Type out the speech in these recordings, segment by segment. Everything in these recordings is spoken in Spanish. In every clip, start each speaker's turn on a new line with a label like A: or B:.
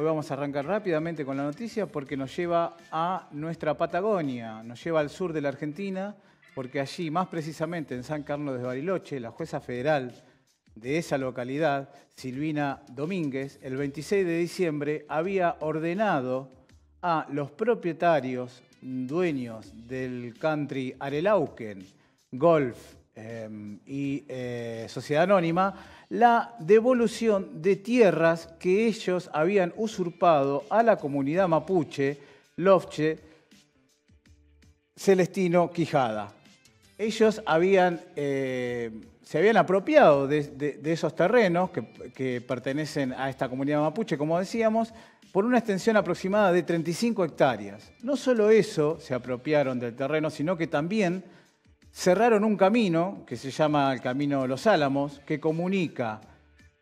A: Hoy vamos a arrancar rápidamente con la noticia porque nos lleva a nuestra Patagonia, nos lleva al sur de la Argentina, porque allí, más precisamente en San Carlos de Bariloche, la jueza federal de esa localidad, Silvina Domínguez, el 26 de diciembre había ordenado a los propietarios, dueños del country Arelauken, Golf, Em, y eh, Sociedad Anónima la devolución de tierras que ellos habían usurpado a la comunidad mapuche, Lofche, Celestino Quijada. Ellos habían, eh, se habían apropiado de, esos terrenos que, que pertenecen a esta comunidad mapuche, como decíamos, por una extensión aproximada de 35 hectáreas. No solo eso se apropiaron del terreno, sino que también cerraron un camino que se llama el Camino de los Álamos, que comunica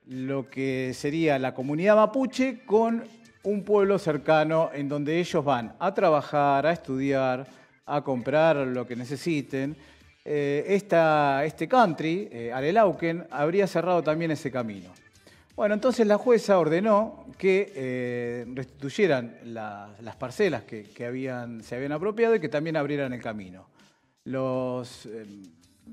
A: lo que sería la comunidad mapuche con un pueblo cercano en donde ellos van a trabajar, a estudiar, a comprar lo que necesiten. Eh, este country, eh, Arelauken, habría cerrado también ese camino. Bueno, entonces la jueza ordenó que eh, restituyeran las parcelas que, se habían apropiado y que también abrieran el camino los, em,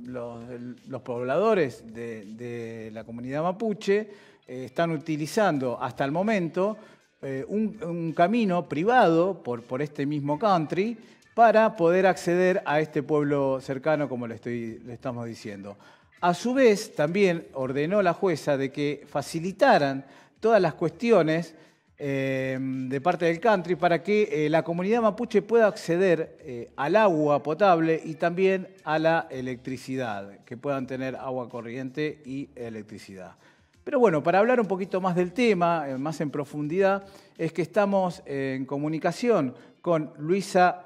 A: los, pobladores de, la comunidad mapuche eh, están utilizando hasta el momento eh, un, camino privado por, por este mismo country para poder acceder a este pueblo cercano, como le, estoy, le estamos diciendo. A su vez, también ordenó la jueza de que facilitaran todas las cuestiones Em, de parte del country para que eh, la comunidad mapuche pueda acceder eh, al agua potable y también a la electricidad, que puedan tener agua corriente y electricidad. Pero bueno, para hablar un poquito más del tema, eh, más en profundidad, es que estamos en comunicación con Luisa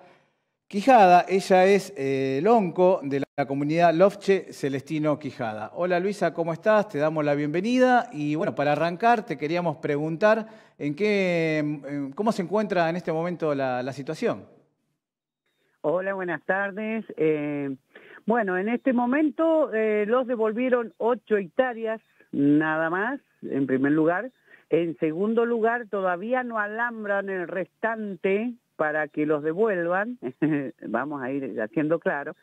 A: Quijada, ella es el onco de la la comunidad Lofche Celestino Quijada. Hola Luisa, ¿cómo estás? Te damos la bienvenida y bueno, para arrancar te queríamos preguntar en qué, cómo se encuentra en este momento la, situación. Hola, buenas tardes. Eh,
B: bueno, en este momento eh, los devolvieron ocho hectáreas nada más, en primer lugar. En segundo lugar, todavía no alambran el restante para que los devuelvan. Vamos a ir haciendo claro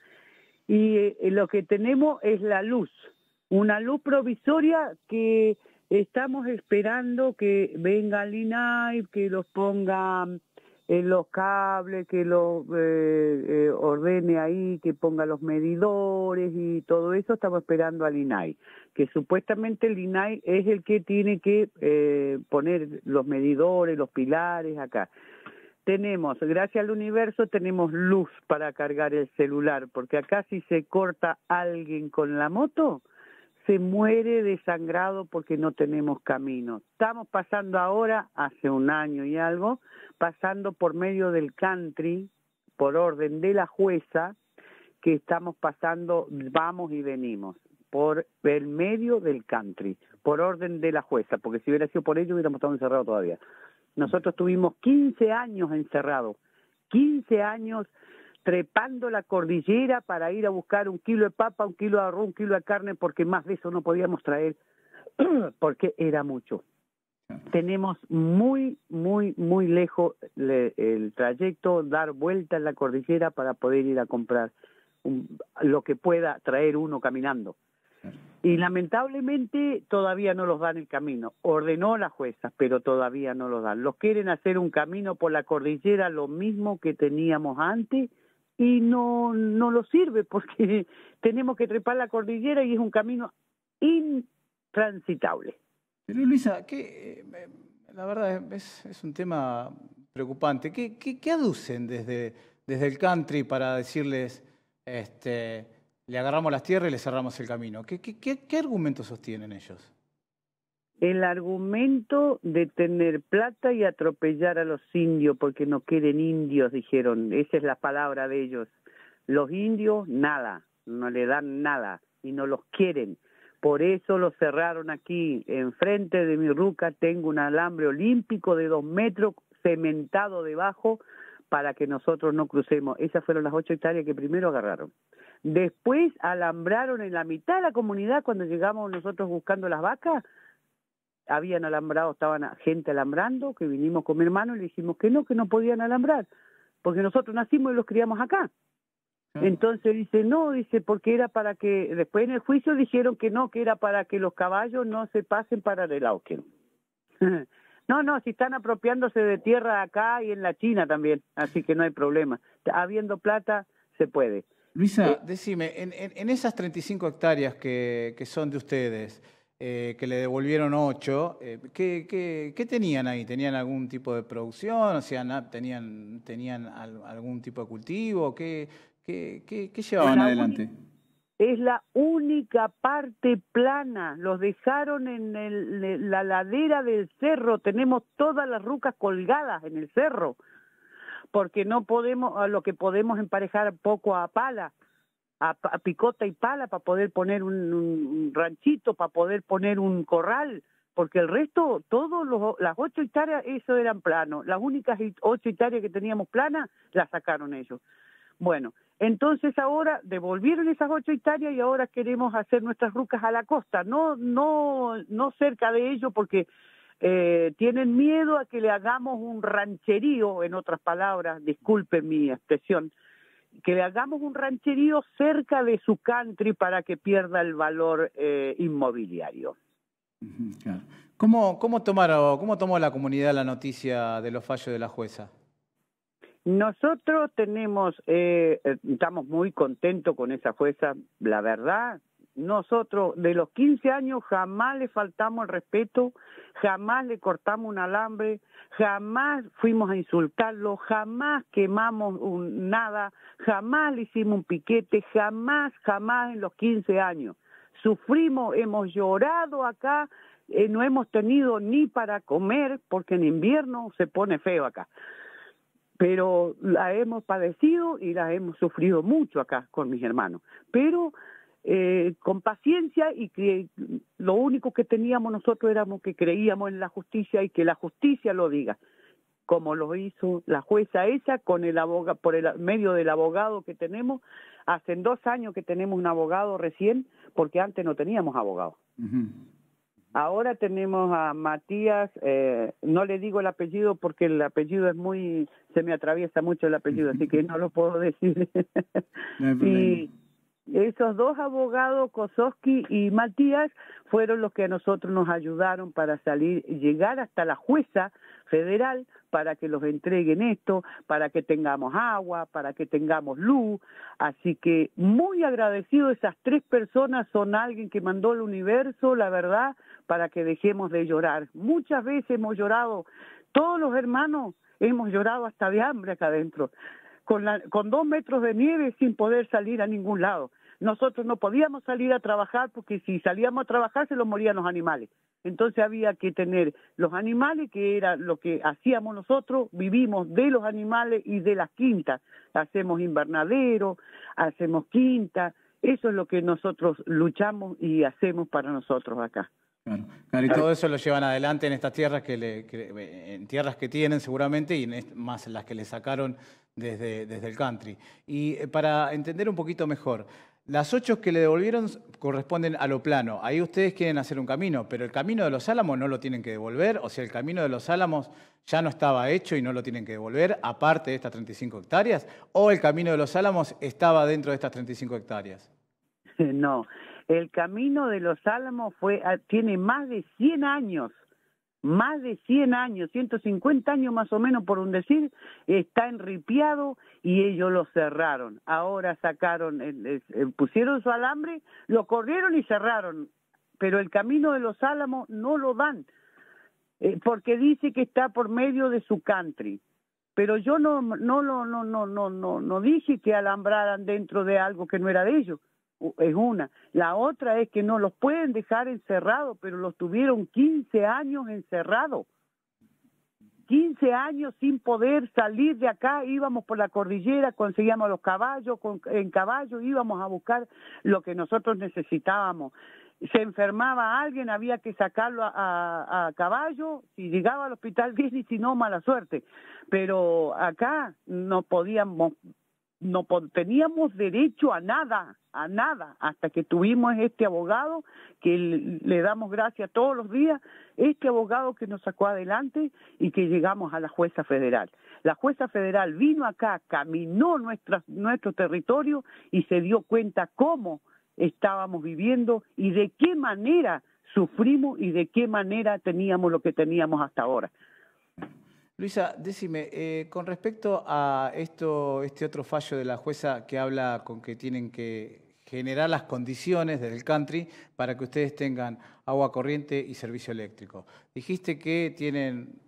B: y eh, lo que tenemos es la luz, una luz provisoria que estamos esperando que venga el INAI, que los ponga en eh, los cables, que los eh, ordene ahí, que ponga los medidores y todo eso, estamos esperando al INAI, que supuestamente el INAI es el que tiene que poner los medidores, los pilares acá tenemos, gracias al universo, tenemos luz para cargar el celular, porque acá si se corta alguien con la moto, se muere desangrado porque no tenemos camino. Estamos pasando ahora, hace un año y algo, pasando por medio del country, por orden de la jueza, que estamos pasando, vamos y venimos, por el medio del country, por orden de la jueza, porque si hubiera sido por ello hubiéramos estado encerrados todavía. Nosotros tuvimos 15 años encerrados, 15 años trepando la cordillera para ir a buscar un kilo de papa, un kilo de arroz, un kilo de carne, porque más de eso no podíamos traer, porque era mucho. Tenemos muy, muy, muy lejos el trayecto, dar vuelta en la cordillera para poder ir a comprar lo que pueda traer uno caminando. Y lamentablemente todavía no los dan el camino. Ordenó la jueza, pero todavía no los dan. Los quieren hacer un camino por la cordillera, lo mismo que teníamos antes, y no, no lo sirve porque tenemos que trepar la cordillera y es un camino intransitable.
A: Pero Luisa, eh, la verdad es, un tema preocupante. ¿Qué, qué, qué aducen desde, desde el country para decirles, este, le agarramos las tierras y le cerramos el camino. ¿Qué, qué, argumento sostienen ellos?
B: El argumento de tener plata y atropellar a los indios porque no quieren indios, dijeron. Esa es la palabra de ellos. Los indios, nada, no le dan nada y no los quieren. Por eso los cerraron aquí. Enfrente de mi ruca tengo un alambre olímpico de dos metros cementado debajo para que nosotros no crucemos. Esas fueron las ocho hectáreas que primero agarraron. Después alambraron en la mitad de la comunidad cuando llegamos nosotros buscando las vacas. Habían alambrado, estaban gente alambrando, que vinimos con mi hermano y le dijimos que no, que no podían alambrar, porque nosotros nacimos y los criamos acá. Entonces dice, no, dice, porque era para que, después en el juicio dijeron que no, que era para que los caballos no se pasen para del Auken. no, no, si están apropiándose de tierra acá y en la China también, así que no hay problema. Habiendo plata, se puede.
A: Luisa. Eh, decime, en, en, esas 35 hectáreas que, son de ustedes, eh, que le devolvieron 8, eh, ¿qué, tenían ahí? ¿Tenían algún tipo de producción? O sea, ¿Tenían, tenían algún tipo de cultivo? ¿Qué, qué, llevaban adelante?
B: Es la única parte plana, los dejaron en, en la ladera del cerro, tenemos todas las rucas colgadas en el cerro porque no podemos, lo que podemos emparejar poco a pala, a, picota y pala para poder poner un, ranchito, para poder poner un corral, porque el resto, todos los, las ocho hectáreas, eso eran plano. Las únicas ocho hectáreas que teníamos planas, las sacaron ellos. Bueno, entonces ahora devolvieron esas ocho hectáreas y ahora queremos hacer nuestras rucas a la costa, no, no, no cerca de ellos, porque eh, tienen miedo a que le hagamos un rancherío, en otras palabras, disculpen mi expresión, que le hagamos un rancherío cerca de su country para que pierda el valor eh, inmobiliario.
A: ¿Cómo, cómo, ¿Cómo tomó la comunidad la noticia de los fallos de la jueza?
B: Nosotros tenemos, eh, estamos muy contentos con esa jueza, la verdad, nosotros de los 15 años jamás le faltamos el respeto, jamás le cortamos un alambre, jamás fuimos a insultarlo, jamás quemamos nada, jamás le hicimos un piquete, jamás, jamás en los 15 años. Sufrimos, hemos llorado acá, eh, no hemos tenido ni para comer porque en invierno se pone feo acá pero la hemos padecido y la hemos sufrido mucho acá con mis hermanos. Pero eh, con paciencia y que lo único que teníamos nosotros éramos que creíamos en la justicia y que la justicia lo diga, como lo hizo la jueza esa con el abogado, por el medio del abogado que tenemos. Hace dos años que tenemos un abogado recién, porque antes no teníamos abogado. Ahora tenemos a Matías, eh, no le digo el apellido porque el apellido es muy, se me atraviesa mucho el apellido, así que no lo puedo decir. sí Esos dos abogados, Kososki y Matías, fueron los que a nosotros nos ayudaron para salir, llegar hasta la jueza federal para que los entreguen esto, para que tengamos agua, para que tengamos luz. Así que muy agradecido, esas tres personas son alguien que mandó el universo, la verdad, para que dejemos de llorar. Muchas veces hemos llorado, todos los hermanos hemos llorado hasta de hambre acá adentro con, con dos metros de nieve sin poder salir a ningún lado. Nosotros no podíamos salir a trabajar porque si salíamos a trabajar se los morían los animales. Entonces había que tener los animales, que era lo que hacíamos nosotros, vivimos de los animales y de las quintas. Hacemos invernadero, hacemos quinta, eso es lo que nosotros luchamos y hacemos para nosotros acá
A: y todo eso lo llevan adelante en estas tierras que, eh, en tierras que tienen seguramente y más las que le sacaron desde, desde el country. Y eh, para entender un poquito mejor, las ocho que le devolvieron corresponden a lo plano. Ahí ustedes quieren hacer un camino, pero el camino de los álamos no lo tienen que devolver. O sea, el camino de los álamos ya no estaba hecho y no lo tienen que devolver, aparte de estas 35 hectáreas. O el camino de los álamos estaba dentro de estas 35 hectáreas.
B: no, el camino de los Álamos fue, ah, tiene más de 100 años, más de 100 años, 150 años más o menos por un decir, está enripiado y ellos lo cerraron. Ahora sacaron, eh, eh, pusieron su alambre, lo corrieron y cerraron, pero el camino de los Álamos no lo dan, eh, porque dice que está por medio de su country pero yo no no no no no no no no dije que alambraran dentro de algo que no era de ellos es una. La otra es que no los pueden dejar encerrados, pero los tuvieron 15 años encerrados. 15 años sin poder salir de acá, íbamos por la cordillera, conseguíamos los caballos, en caballo íbamos a buscar lo que nosotros necesitábamos. Se enfermaba alguien, había que sacarlo a, caballo, si llegaba al hospital bien y si no, mala suerte. Pero acá no podíamos no teníamos derecho a nada, a nada, hasta que tuvimos este abogado, que le damos gracias todos los días, este abogado que nos sacó adelante y que llegamos a la jueza federal. La jueza federal vino acá, caminó nuestro territorio y se dio cuenta cómo estábamos viviendo y de qué manera sufrimos y de qué manera teníamos lo que teníamos hasta ahora.
A: Luisa, decime, eh, con respecto a esto, este otro fallo de la jueza que habla con que tienen que generar las condiciones del country para que ustedes tengan agua corriente y servicio eléctrico. Dijiste que tienen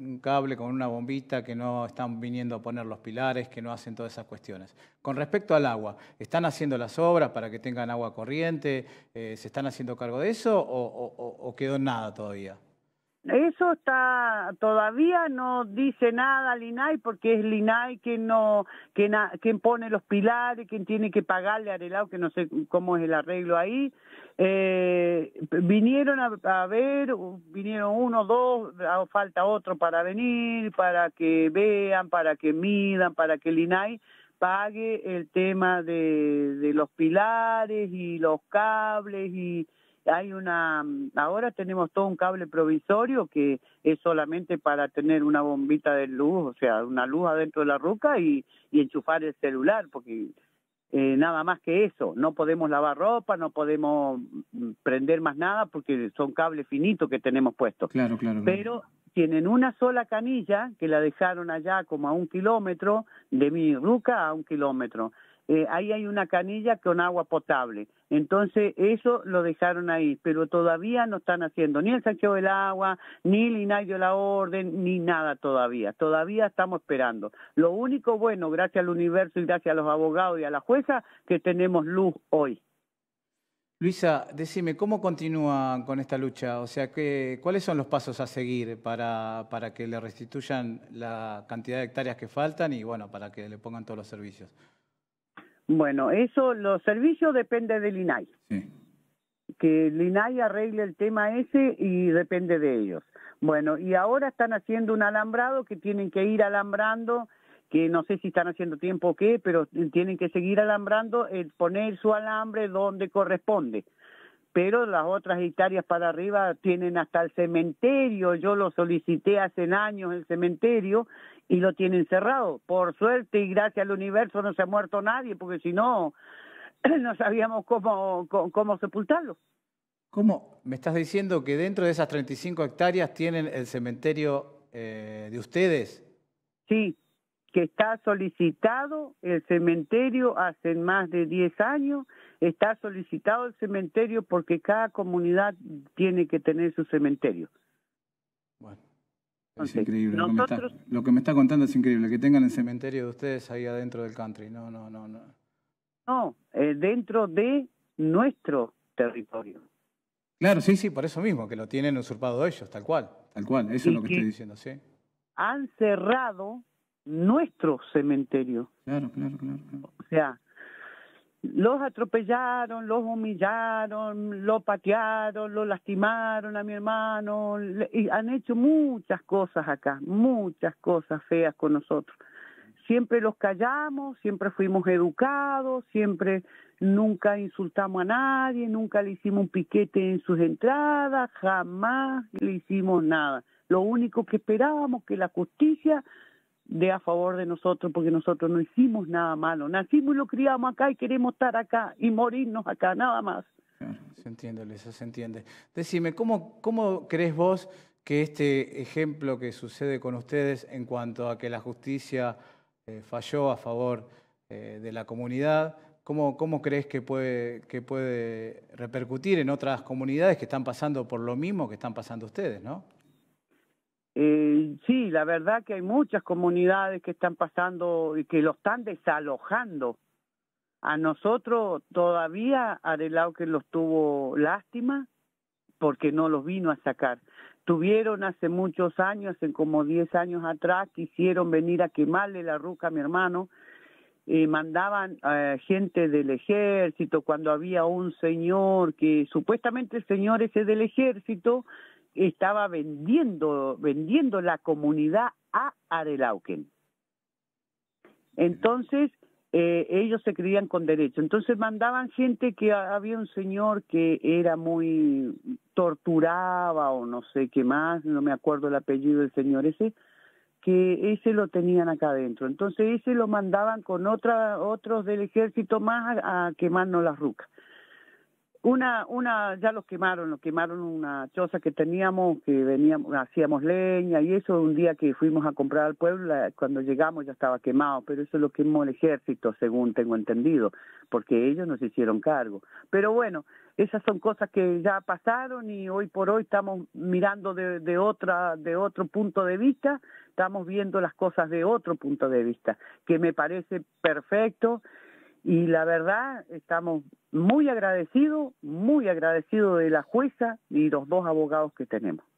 A: un cable con una bombita, que no están viniendo a poner los pilares, que no hacen todas esas cuestiones. Con respecto al agua, ¿están haciendo las obras para que tengan agua corriente? Eh, ¿Se están haciendo cargo de eso o quedó nada todavía?
B: Eso está todavía no dice nada Linai, porque es Linai quien no pone los pilares, quien tiene que pagarle a Arelao, que no sé cómo es el arreglo ahí. Eh, vinieron a, ver, vinieron uno, dos, ah, falta otro para venir, para que vean, para que midan, para que Linai pague el tema de, de los pilares y los cables y hay una, ahora tenemos todo un cable provisorio que es solamente para tener una bombita de luz, o sea, una luz adentro de la ruca y, enchufar el celular, porque eh, nada más que eso, no podemos lavar ropa, no podemos mm, prender más nada porque son cables finitos que tenemos puestos. Claro, claro. Pero tienen una sola canilla que la dejaron allá como a un kilómetro, de mi ruca a un kilómetro. Eh, ahí hay una canilla con agua potable. Entonces, eso lo dejaron ahí, pero todavía no están haciendo ni el saqueo del agua, ni el INAI de la orden, ni nada todavía. Todavía estamos esperando. Lo único bueno, gracias al universo y gracias a los abogados y a la jueza, que tenemos
A: luz hoy. Luisa, decime, ¿cómo continúa con esta lucha? O sea, ¿cuáles son los pasos a seguir para, para que le restituyan la cantidad de hectáreas que faltan y, bueno, para que le pongan todos los servicios?
B: Bueno, eso, los servicios depende del INAI. Que el INAI arregle el tema ese y depende de ellos. Bueno, y ahora están haciendo un alambrado que tienen que ir alambrando, que no sé si están haciendo tiempo o qué, pero tienen que seguir alambrando, el poner su alambre donde corresponde. Pero las otras hectáreas para arriba tienen hasta el cementerio, yo lo solicité hace años el cementerio, y lo tienen cerrado. Por suerte y gracias al universo no se ha muerto nadie, porque si no, no sabíamos cómo, cómo, sepultarlo.
A: ¿Cómo? Me estás diciendo que dentro de esas 35 hectáreas tienen el cementerio eh, de ustedes. Sí, que está solicitado el cementerio hace más de 10
B: años, está solicitado el cementerio porque cada comunidad tiene que tener su
A: cementerio es increíble lo, que me está, contando es increíble, que tengan el cementerio de ustedes ahí adentro del country. No, no, no, no. No, eh, dentro de nuestro territorio. Claro, sí, sí, por eso mismo, que lo tienen usurpado ellos, tal cual. Tal cual, eso es lo que, estoy diciendo, sí.
B: Han cerrado
A: nuestro cementerio. claro, claro, claro. O sea, los
B: atropellaron, los humillaron, lo patearon, lo lastimaron a mi hermano, y han hecho muchas cosas acá, muchas cosas feas con nosotros. Siempre los callamos, siempre fuimos educados, siempre nunca insultamos a nadie, nunca le hicimos un piquete en sus entradas, jamás le hicimos nada. Lo único que esperábamos que la justicia de a favor de nosotros porque nosotros no hicimos nada malo. Nacimos y lo criamos acá y queremos estar acá y morirnos acá, nada más.
A: Se entiende, eso se entiende. Decime, ¿cómo, cómo crees vos que este ejemplo que sucede con ustedes en cuanto a que la justicia eh, falló a favor eh, de la comunidad, ¿cómo, crees que puede, que puede repercutir en otras comunidades que están pasando por lo mismo que están pasando ustedes, no?
B: Eh, sí, la verdad que hay muchas comunidades que están pasando y que lo están desalojando. A nosotros todavía Arelao que los tuvo lástima porque no los vino a sacar. Tuvieron hace muchos años, en como 10 años atrás, quisieron venir a quemarle la ruca a mi hermano. y eh, mandaban eh, gente del ejército cuando había un señor que supuestamente el señor ese del ejército estaba vendiendo, vendiendo la comunidad a Arelauken. Entonces, eh, ellos se creían con derecho. Entonces mandaban gente que había un señor que era muy torturaba o no sé qué más, no me acuerdo el apellido del señor ese, que ese lo tenían acá adentro. Entonces ese lo mandaban con otra, otros del ejército más a, a quemarnos las rucas. Una, una, ya lo quemaron, lo quemaron una choza que teníamos, que veníamos, hacíamos leña y eso, un día que fuimos a comprar al pueblo, cuando llegamos ya estaba quemado, pero eso lo quemó el ejército, según tengo entendido, porque ellos nos hicieron cargo. Pero bueno, esas son cosas que ya pasaron y hoy por hoy estamos mirando de, de otra, de otro punto de vista, estamos viendo las cosas de otro punto de vista, que me parece perfecto y la verdad, estamos muy agradecidos, muy agradecidos de la jueza y los dos abogados que tenemos.